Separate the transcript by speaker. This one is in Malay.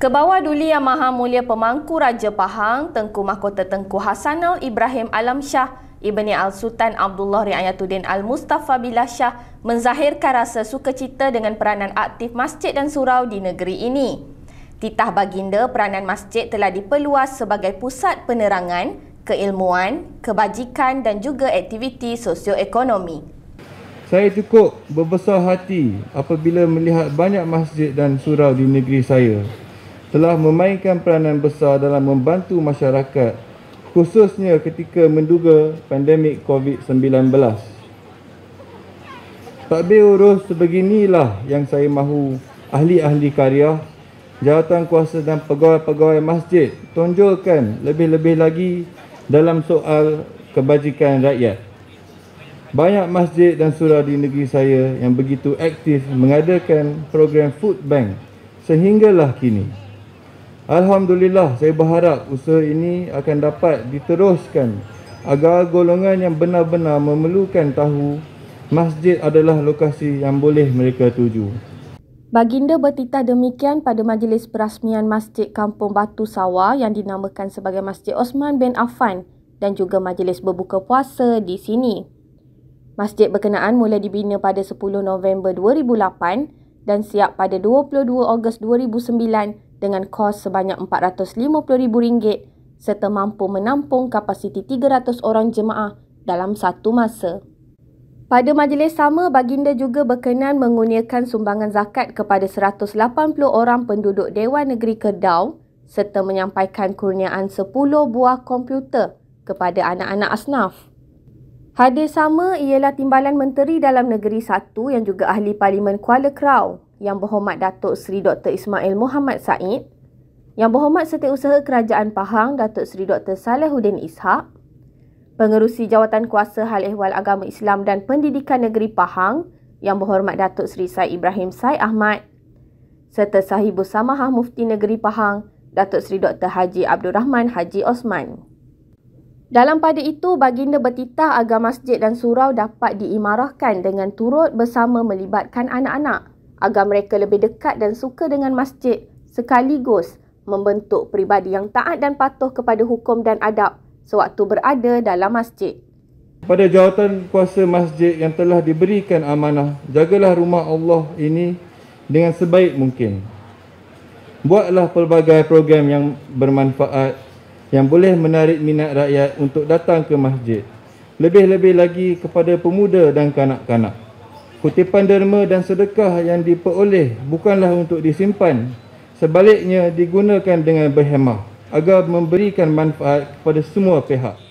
Speaker 1: Kebawah Duli Yang Maha Mulia Pemangku Raja Pahang Tengku Mahkota Tengku Hasanul Ibrahim Alam Shah Ibni Al-Sultan Abdullah Riayatuddin Al-Mustafa Billah Shah menzahirkan rasa sukacita dengan peranan aktif masjid dan surau di negeri ini. Titah baginda peranan masjid telah diperluas sebagai pusat penerangan, keilmuan, kebajikan dan juga aktiviti sosioekonomi.
Speaker 2: Saya cukup berbesar hati apabila melihat banyak masjid dan surau di negeri saya telah memainkan peranan besar dalam membantu masyarakat khususnya ketika menduga pandemik COVID-19. Tadbir urus sebeginilah yang saya mahu ahli-ahli karya, jawatan kuasa dan pegawai-pegawai masjid tonjolkan lebih-lebih lagi dalam soal kebajikan rakyat. Banyak masjid dan surau di negeri saya yang begitu aktif mengadakan program food bank sehinggalah kini. Alhamdulillah saya berharap usaha ini akan dapat diteruskan agar golongan yang benar-benar memerlukan tahu masjid adalah lokasi yang boleh mereka tuju.
Speaker 1: Baginda bertitah demikian pada majlis perasmian Masjid Kampung Batu Sawah yang dinamakan sebagai Masjid Osman bin Affan dan juga majlis berbuka puasa di sini. Masjid berkenaan mula dibina pada 10 November 2008 dan siap pada 22 Ogos 2009 dengan kos sebanyak RM450,000 serta mampu menampung kapasiti 300 orang jemaah dalam satu masa. Pada majlis sama, Baginda juga berkenan mengurniakan sumbangan zakat kepada 180 orang penduduk Dewan Negeri Kedau serta menyampaikan kurniaan 10 buah komputer kepada anak-anak asnaf. Hadir sama ialah Timbalan Menteri Dalam Negeri satu yang juga Ahli Parlimen Kuala Krau, yang Berhormat Datuk Seri Dr. Ismail Muhammad Said, Yang Berhormat Setiausaha Kerajaan Pahang Datuk Seri Dr. Salehuddin Ishak, Pengerusi Jawatan Kuasa Hal Ehwal Agama Islam dan Pendidikan Negeri Pahang, Yang Berhormat Datuk Seri Said Ibrahim Said Ahmad, serta Sahibu Samahah Mufti Negeri Pahang, Datuk Seri Dr. Haji Abdul Rahman Haji Osman. Dalam pada itu, baginda bertitah agar masjid dan surau dapat diimarahkan dengan turut bersama melibatkan anak-anak agar mereka lebih dekat dan suka dengan masjid sekaligus membentuk peribadi yang taat dan patuh kepada hukum dan adab sewaktu berada dalam masjid.
Speaker 2: Pada jawatan kuasa masjid yang telah diberikan amanah, jagalah rumah Allah ini dengan sebaik mungkin. Buatlah pelbagai program yang bermanfaat yang boleh menarik minat rakyat untuk datang ke masjid. Lebih-lebih lagi kepada pemuda dan kanak-kanak. Kutipan derma dan sedekah yang diperoleh bukanlah untuk disimpan. Sebaliknya digunakan dengan berhemah agar memberikan manfaat kepada semua pihak.